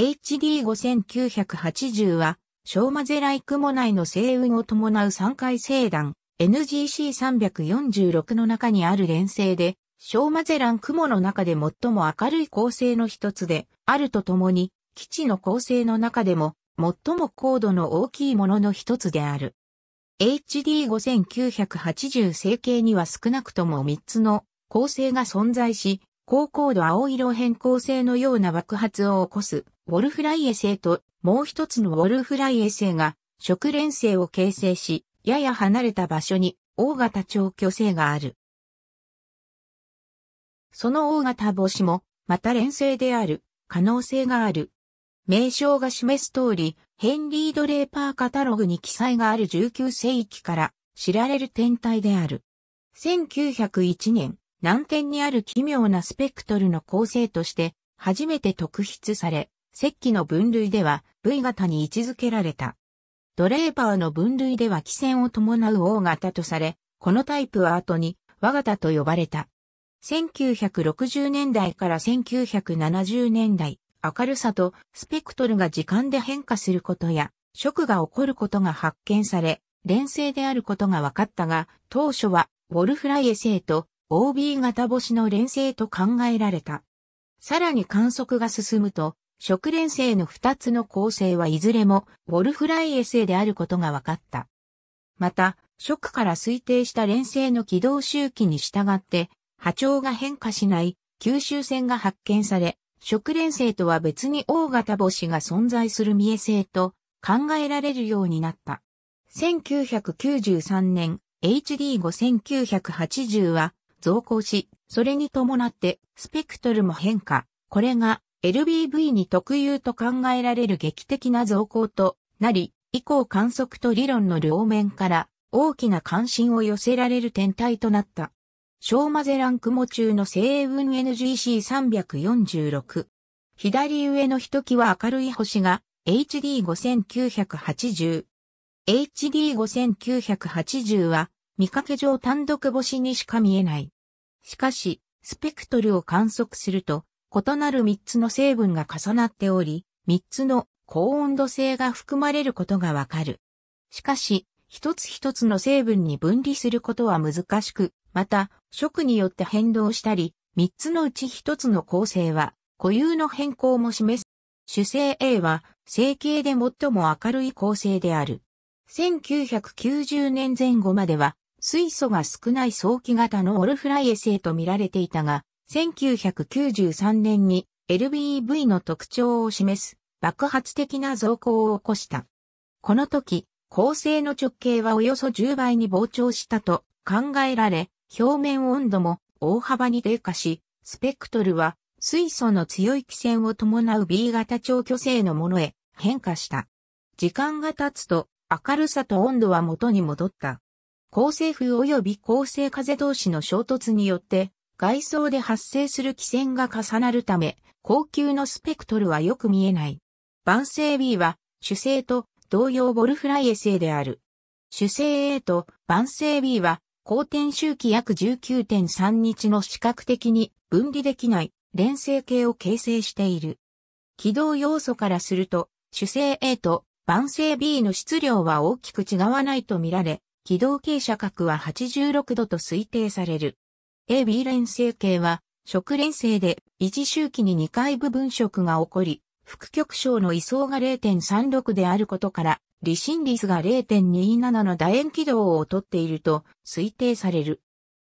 HD5980 は、ーマゼライクモ内の星雲を伴う3回星団 NGC346 の中にある連星で、ーマゼラン雲の中で最も明るい構成の一つで、あるとともに、基地の構成の中でも最も高度の大きいものの一つである。HD5980 星系には少なくとも3つの構成が存在し、高高度青色変更性のような爆発を起こすウォルフライエ星ともう一つのウォルフライエ星が食連星を形成し、やや離れた場所に大型超巨星がある。その大型星も、また連星である可能性がある。名称が示す通り、ヘンリー・ドレーパーカタログに記載がある19世紀から知られる天体である。1901年、南天にある奇妙なスペクトルの構成として初めて特筆され、石器の分類では V 型に位置づけられた。ドレーパーの分類では汽船を伴う O 型とされ、このタイプは後に和型と呼ばれた。1960年代から1970年代、明るさとスペクトルが時間で変化することや、食が起こることが発見され、連星であることが分かったが、当初はウォルフライエ星と OB 型星の連星と考えられた。さらに観測が進むと、食連星の二つの構成はいずれもウォルフライエ星であることが分かった。また、食から推定した連星の軌道周期に従って、波長が変化しない吸収線が発見され、食連星とは別に大型星が存在する三衛星と考えられるようになった。1993年 HD5980 は増高し、それに伴ってスペクトルも変化。これが LBV に特有と考えられる劇的な増高となり、以降観測と理論の両面から大きな関心を寄せられる天体となった。ショーマゼラン雲中の星雲 NGC346。左上のひときわ明るい星が HD5980。HD5980 は見かけ上単独星にしか見えない。しかし、スペクトルを観測すると、異なる3つの成分が重なっており、3つの高温度性が含まれることがわかる。しかし、一つ一つの成分に分離することは難しく、また、色によって変動したり、3つのうち1つの構成は、固有の変更も示す。主成 A は、成形で最も明るい構成である。1990年前後までは、水素が少ない早期型のオルフライエ製と見られていたが、1993年に LBEV の特徴を示す爆発的な増高を起こした。この時、構成の直径はおよそ10倍に膨張したと考えられ、表面温度も大幅に低下し、スペクトルは水素の強い気線を伴う B 型超巨星のものへ変化した。時間が経つと明るさと温度は元に戻った。構成風及び構成風同士の衝突によって外装で発生する気線が重なるため、高級のスペクトルはよく見えない。晩成 B は、主星と同様ボルフライエ星である。主星 A と晩成 B は、公転周期約19.3日の視覚的に分離できない連星系を形成している。軌道要素からすると、主星 A と晩成 B の質量は大きく違わないとみられ、軌道傾斜角は86度と推定される。AB 連成形は、食連成で維持周期に2回部分食が起こり、副極小の位相が0.36であることから、離心率が0.27の楕円軌道をとっていると推定される。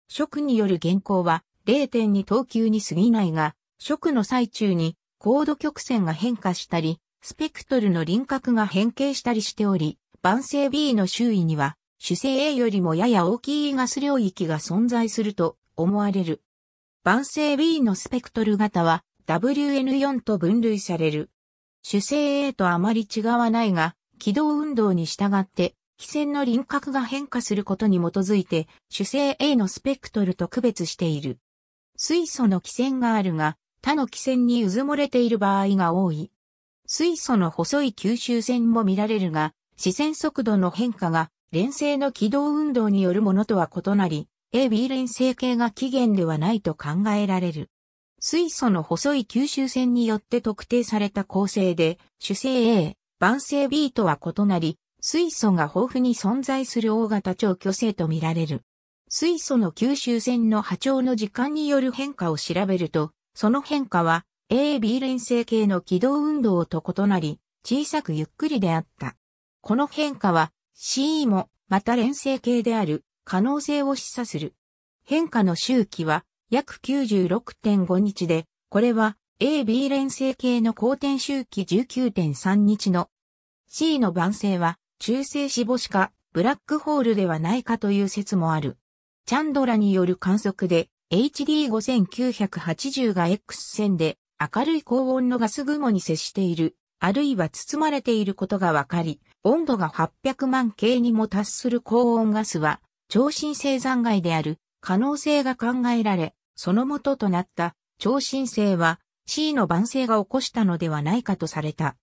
食による原稿は0.2等級に過ぎないが、食の最中に高度曲線が変化したり、スペクトルの輪郭が変形したりしており、晩成 B の周囲には、主成 A よりもやや大きいガス領域が存在すると思われる。万星 B のスペクトル型は WN4 と分類される。主星 A とあまり違わないが、軌道運動に従って、気線の輪郭が変化することに基づいて、主星 A のスペクトルと区別している。水素の気線があるが、他の気線に渦漏もれている場合が多い。水素の細い吸収線も見られるが、視線速度の変化が連星の軌道運動によるものとは異なり、AB 連成形が起源ではないと考えられる。水素の細い吸収線によって特定された構成で、主成 A、晩成 B とは異なり、水素が豊富に存在する大型超巨星とみられる。水素の吸収線の波長の時間による変化を調べると、その変化は AB 連成形の軌道運動と異なり、小さくゆっくりであった。この変化は CE もまた連成形である可能性を示唆する。変化の周期は約96.5日で、これは AB 連星系の公転周期19.3日の C の晩星は中性子母子かブラックホールではないかという説もある。チャンドラによる観測で HD5980 が X 線で明るい高温のガス雲に接している、あるいは包まれていることがわかり、温度が800万系にも達する高温ガスは超新星残骸である可能性が考えられ、その元となった超新星は C の晩星が起こしたのではないかとされた。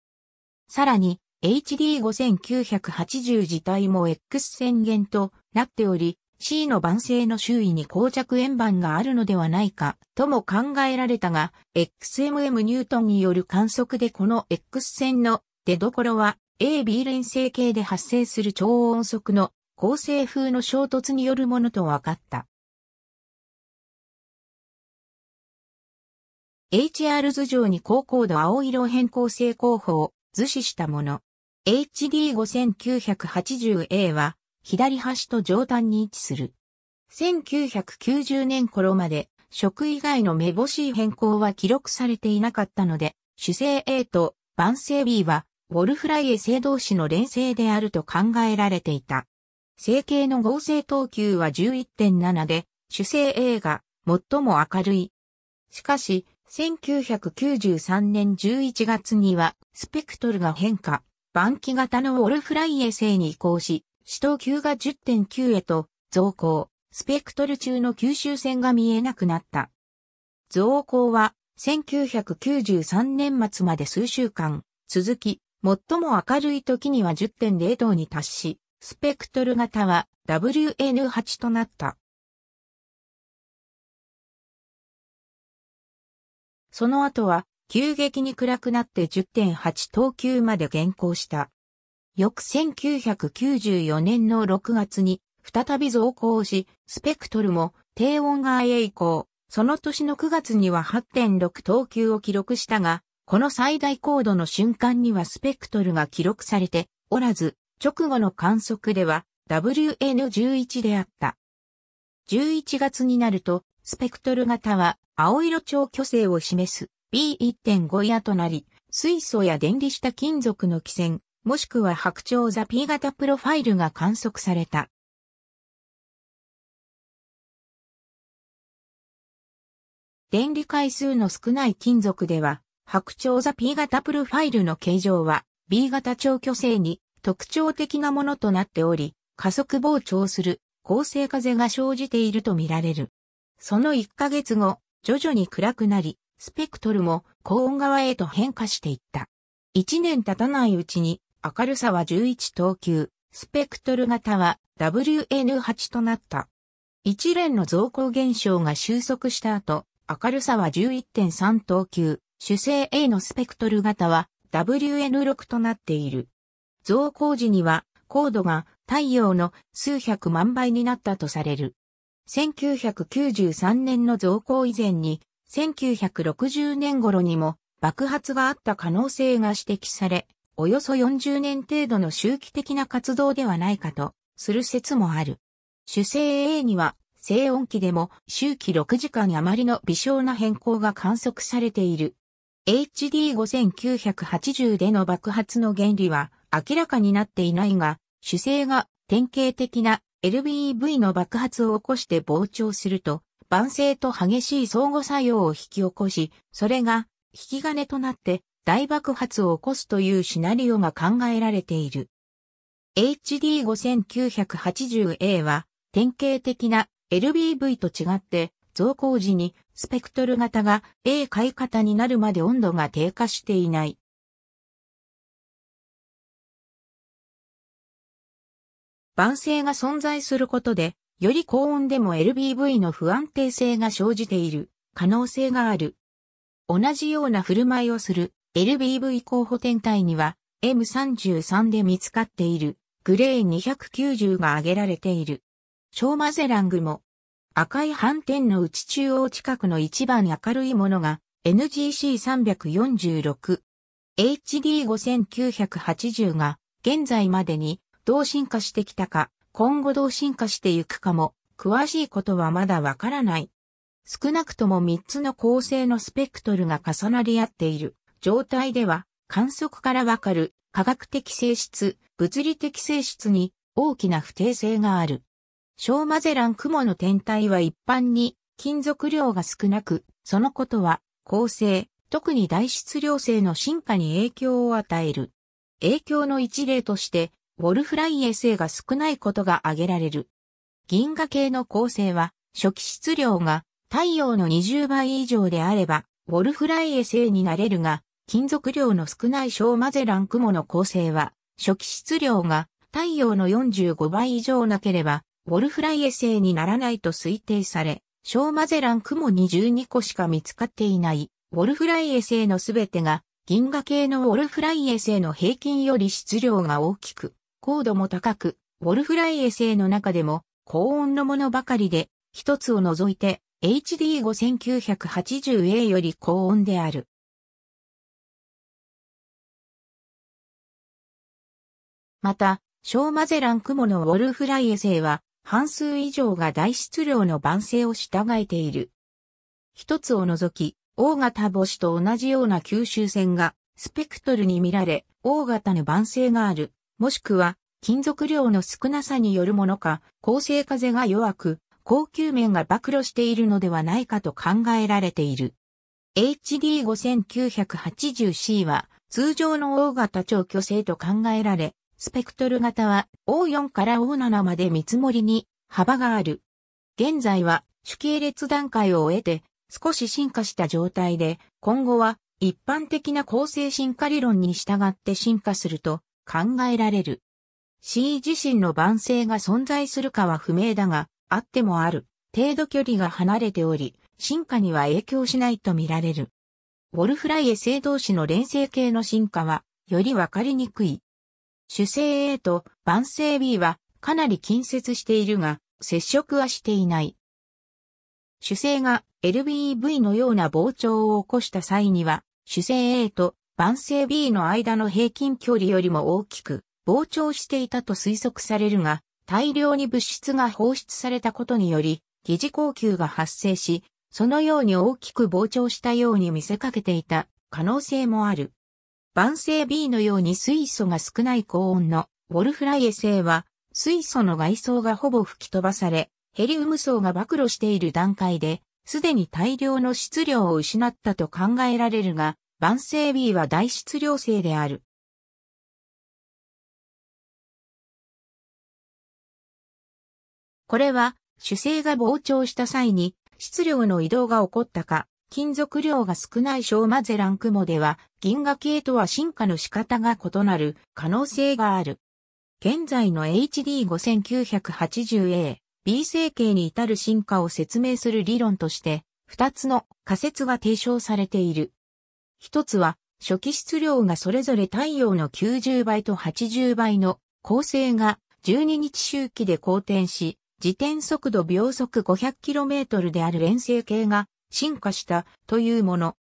さらに HD5980 自体も X 線源となっており、C の晩星の周囲に膠着円盤があるのではないかとも考えられたが、XMM ニュートンによる観測でこの X 線の出所は AB 連星系で発生する超音速の構成風の衝突によるものと分かった。HR 図上に高高度青色変更性候補を図示したもの。HD5980A は左端と上端に位置する。1990年頃まで食以外の目星変更は記録されていなかったので、主性 A と晩性 B はウォルフライエ性同士の連性であると考えられていた。成形の合成等級は11.7で、主成 A が最も明るい。しかし、1993年11月には、スペクトルが変化、晩期型のオルフライエ星に移行し、死等級が10.9へと増高、スペクトル中の吸収線が見えなくなった。増高は、1993年末まで数週間、続き、最も明るい時には10.0度に達し、スペクトル型は WN8 となった。その後は急激に暗くなって10.8等級まで減行した。翌1994年の6月に再び増行し、スペクトルも低音外へ移行。その年の9月には8.6等級を記録したが、この最大高度の瞬間にはスペクトルが記録されておらず、直後の観測では WN11 であった。11月になると、スペクトル型は青色超巨星を示す B1.5 夜となり、水素や電離した金属の汽船、もしくは白鳥座 P 型プロファイルが観測された。電離回数の少ない金属では、白鳥座 P 型プロファイルの形状は B 型超巨星に特徴的なものとなっており、加速膨張する合成風が生じているとみられる。その1ヶ月後、徐々に暗くなり、スペクトルも高音側へと変化していった。1年経たないうちに、明るさは11等級、スペクトル型は WN8 となった。一連の増光現象が収束した後、明るさは11.3等級、主星 A のスペクトル型は WN6 となっている。増光時には高度が太陽の数百万倍になったとされる。1993年の増光以前に、1960年頃にも爆発があった可能性が指摘され、およそ40年程度の周期的な活動ではないかとする説もある。主星 A には静音期でも周期6時間余りの微小な変更が観測されている。HD5980 での爆発の原理は明らかになっていないが、主星が典型的な l b v の爆発を起こして膨張すると、晩星と激しい相互作用を引き起こし、それが引き金となって大爆発を起こすというシナリオが考えられている。HD5980A は典型的な LBV と違って増光時にスペクトル型が A 買い方になるまで温度が低下していない。晩性が存在することで、より高温でも LBV の不安定性が生じている可能性がある。同じような振る舞いをする LBV 候補天体には M33 で見つかっているグレー290が挙げられている。ショーマゼラングも赤い斑点の内中央近くの一番明るいものが NGC346。HD5980 が現在までにどう進化してきたか、今後どう進化していくかも、詳しいことはまだわからない。少なくとも3つの構成のスペクトルが重なり合っている状態では、観測からわかる科学的性質、物理的性質に大きな不定性がある。小マゼラン雲の天体は一般に金属量が少なく、そのことは構成、特に大質量性の進化に影響を与える。影響の一例として、ウォルフライエ性が少ないことが挙げられる。銀河系の構成は、初期質量が太陽の20倍以上であれば、ウォルフライエ性になれるが、金属量の少ない小マゼラン雲の構成は、初期質量が太陽の45倍以上なければ、ウォルフライエ星にならないと推定され、小マゼラン雲22個しか見つかっていない、ウォルフライエ星のすべてが、銀河系のウォルフライエ星の平均より質量が大きく、高度も高く、ウォルフライエ製の中でも高温のものばかりで、一つを除いて HD5980A より高温である。また、小マゼラン雲のウォルフライエ製は、半数以上が大質量の晩星を従えている。一つを除き、大型星と同じような吸収線がスペクトルに見られ、大型の晩星がある。もしくは金属量の少なさによるものか、構成風が弱く、高級面が暴露しているのではないかと考えられている。HD5980C は通常の O 型超巨星と考えられ、スペクトル型は O4 から O7 まで見積もりに幅がある。現在は主系列段階を終えて少し進化した状態で、今後は一般的な構成進化理論に従って進化すると考えられる。C 自身の晩星が存在するかは不明だが、あってもある程度距離が離れており、進化には影響しないと見られる。ウォルフライエ星同士の連星系の進化は、よりわかりにくい。主星 A と晩星 B はかなり近接しているが、接触はしていない。主星が LBEV のような膨張を起こした際には、主星 A と晩成 B の間の平均距離よりも大きく、膨張していたと推測されるが、大量に物質が放出されたことにより、疑似光球が発生し、そのように大きく膨張したように見せかけていた可能性もある。晩成 B のように水素が少ない高温のウォルフライエ星は、水素の外装がほぼ吹き飛ばされ、ヘリウム層が暴露している段階で、すでに大量の質量を失ったと考えられるが、晩成 B は大質量性である。これは、主性が膨張した際に、質量の移動が起こったか、金属量が少ない小マゼラン雲では、銀河系とは進化の仕方が異なる可能性がある。現在の HD5980A、B 成形に至る進化を説明する理論として、二つの仮説が提唱されている。一つは、初期質量がそれぞれ太陽の90倍と80倍の恒星が12日周期で公転し、自転速度秒速 500km である連星系が進化したというもの。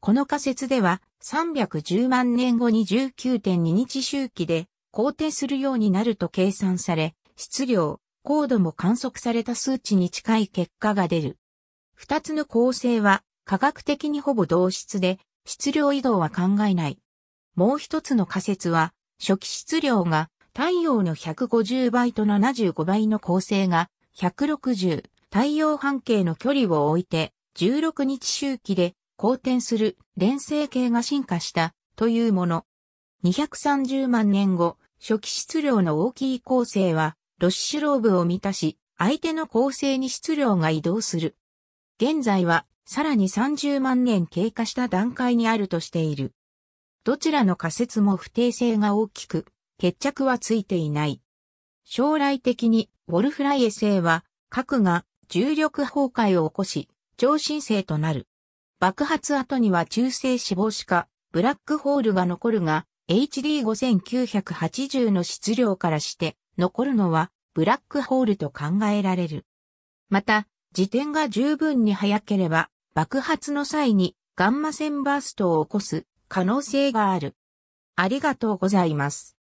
この仮説では310万年後に19.2日周期で公転するようになると計算され、質量、高度も観測された数値に近い結果が出る。二つの構成は科学的にほぼ同質で質量移動は考えない。もう一つの仮説は、初期質量が太陽の150倍と75倍の構成が160太陽半径の距離を置いて16日周期で好転する連星系が進化したというもの。230万年後、初期質量の大きい構成はロッシュローブを満たし、相手の構成に質量が移動する。現在はさらに30万年経過した段階にあるとしている。どちらの仮説も不定性が大きく、決着はついていない。将来的に、ウォルフライエ星は、核が重力崩壊を起こし、超新星となる。爆発後には中性脂肪しか、ブラックホールが残るが、HD5980 の質量からして、残るのは、ブラックホールと考えられる。また、時点が十分に早ければ、爆発の際にガンマ線バーストを起こす可能性がある。ありがとうございます。